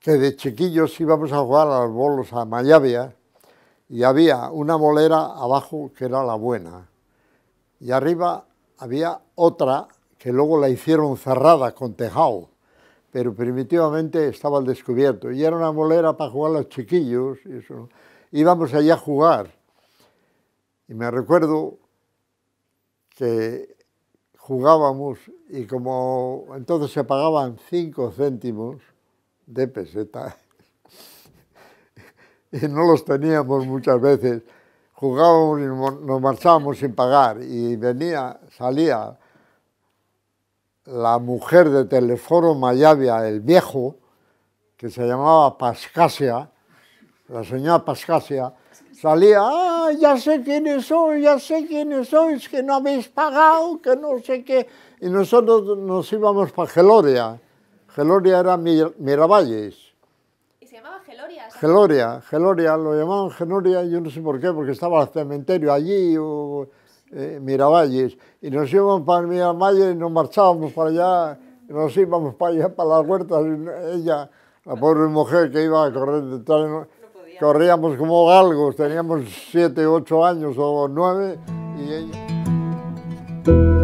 Que de chiquillos íbamos a jugar a los bolos a Mayavia y había una molera abajo que era la buena y arriba había otra que luego la hicieron cerrada con tejado, pero primitivamente estaba al descubierto y era una molera para jugar los chiquillos. Y eso. Íbamos allá a jugar y me recuerdo que jugábamos y como entonces se pagaban cinco céntimos de peseta y no los teníamos muchas veces, jugábamos y nos marchábamos sin pagar y venía, salía la mujer de Teleforo Mayavia, el viejo, que se llamaba Pascasia, la señora Pascasia, salía, ah, ya sé quiénes son, ya sé quiénes sois, que no habéis pagado, que no sé qué. Y nosotros nos íbamos para Geloria. Geloria era Miravalles. ¿Y se llamaba Geloria? Geloria, Geloria, lo llamaban Geloria, yo no sé por qué, porque estaba el cementerio allí, o eh, Miravalles. Y nos íbamos para Miravalles, nos marchábamos para allá, nos íbamos para allá, para las huertas, y ella, la pobre mujer que iba a correr detrás de corríamos como galgos, teníamos siete, ocho años o nueve y ellos.